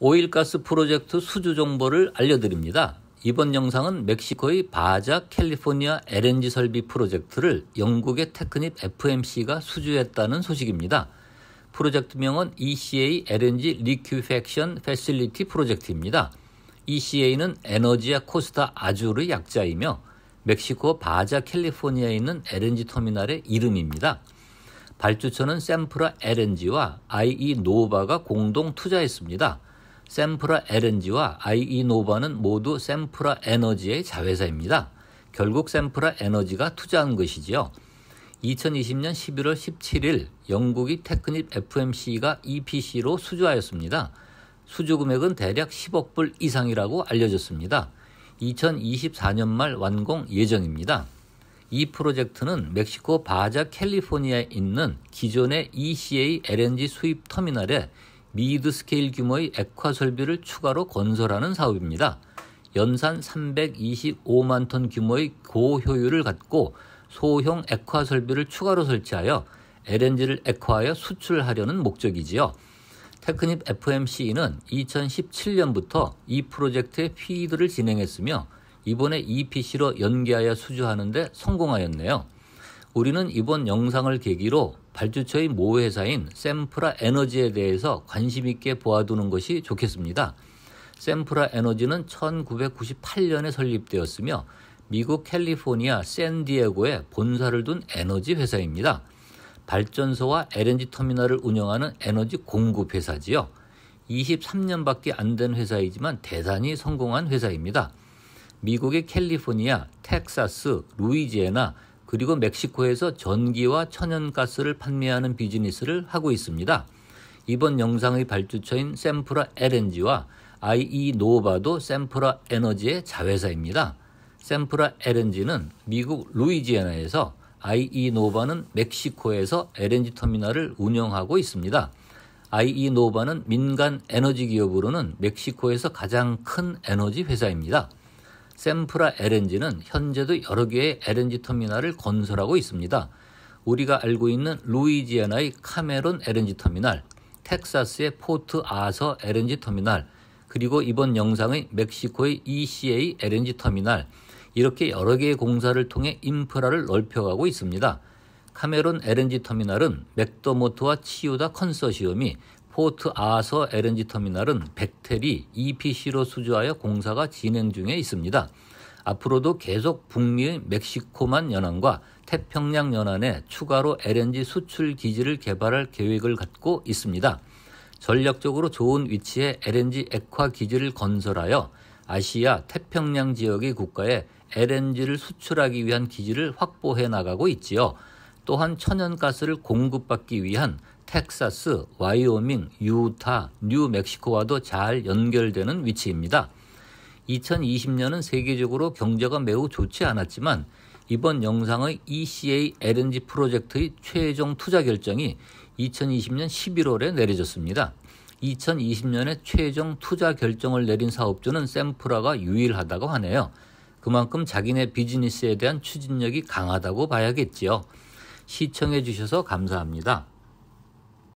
오일가스 프로젝트 수주 정보를 알려드립니다. 이번 영상은 멕시코의 바자 캘리포니아 LNG 설비 프로젝트를 영국의 테크닙 FMC가 수주했다는 소식입니다. 프로젝트명은 ECA LNG 리큐팩션 패실리티 프로젝트입니다. ECA는 에너지아 코스타 아주르의 약자이며 멕시코 바자 캘리포니아에 있는 LNG 터미널의 이름입니다. 발주처는 샘프라 LNG와 IE 노바가 공동 투자했습니다. 샘프라 LNG와 IE 노바는 모두 샘프라 에너지의 자회사입니다. 결국 샘프라 에너지가 투자한 것이지요. 2020년 11월 17일 영국이 테크닙 FMC가 EPC로 수주하였습니다. 수주 금액은 대략 10억 불 이상이라고 알려졌습니다. 2024년 말 완공 예정입니다. 이 프로젝트는 멕시코 바자 캘리포니아에 있는 기존의 ECA LNG 수입 터미널에 미드 스케일 규모의 액화 설비를 추가로 건설하는 사업입니다. 연산 325만 톤 규모의 고효율을 갖고 소형 액화 설비를 추가로 설치하여 LNG를 액화하여 수출하려는 목적이지요. 테크닙 FMC는 2017년부터 이 프로젝트의 피드를 진행했으며 이번에 EPC로 연계하여 수주하는데 성공하였네요. 우리는 이번 영상을 계기로 발주처의 모 회사인 샘프라 에너지에 대해서 관심 있게 보아두는 것이 좋겠습니다. 샘프라 에너지는 1998년에 설립되었으며 미국 캘리포니아 샌디에고에 본사를 둔 에너지 회사입니다. 발전소와 LNG 터미널을 운영하는 에너지 공급 회사지요. 23년밖에 안 된 회사이지만 대단히 성공한 회사입니다. 미국의 캘리포니아, 텍사스, 루이지애나, 그리고 멕시코에서 전기와 천연가스를 판매하는 비즈니스를 하고 있습니다. 이번 영상의 발주처인 샘프라 LNG와 IE 노바도 샘프라 에너지의 자회사입니다. 샘프라 LNG는 미국 루이지애나에서 IE 노바는 멕시코에서 LNG 터미널을 운영하고 있습니다. IE 노바는 민간 에너지 기업으로는 멕시코에서 가장 큰 에너지 회사입니다. 샘프라 LNG는 현재도 여러 개의 LNG 터미널을 건설하고 있습니다. 우리가 알고 있는 루이지애나의 카메론 LNG 터미널, 텍사스의 포트 아서 LNG 터미널, 그리고 이번 영상의 멕시코의 ECA LNG 터미널, 이렇게 여러 개의 공사를 통해 인프라를 넓혀가고 있습니다. 카메론 LNG 터미널은 맥더모트와 치유다 컨소시엄이 포트 아서 LNG 터미널은 백텔이 EPC로 수주하여 공사가 진행 중에 있습니다. 앞으로도 계속 북미의 멕시코만 연안과 태평양 연안에 추가로 LNG 수출 기지를 개발할 계획을 갖고 있습니다. 전략적으로 좋은 위치에 LNG 액화 기지를 건설하여 아시아 태평양 지역의 국가에 LNG를 수출하기 위한 기지를 확보해 나가고 있지요. 또한 천연가스를 공급받기 위한 텍사스, 와이오밍, 유타, 뉴멕시코와도 잘 연결되는 위치입니다. 2020년은 세계적으로 경제가 매우 좋지 않았지만 이번 영상의 ECA LNG 프로젝트의 최종 투자 결정이 2020년 11월에 내려졌습니다. 2020년에 최종 투자 결정을 내린 사업주는 샘프라가 유일하다고 하네요. 그만큼 자기네 비즈니스에 대한 추진력이 강하다고 봐야겠지요. 시청해 주셔서 감사합니다.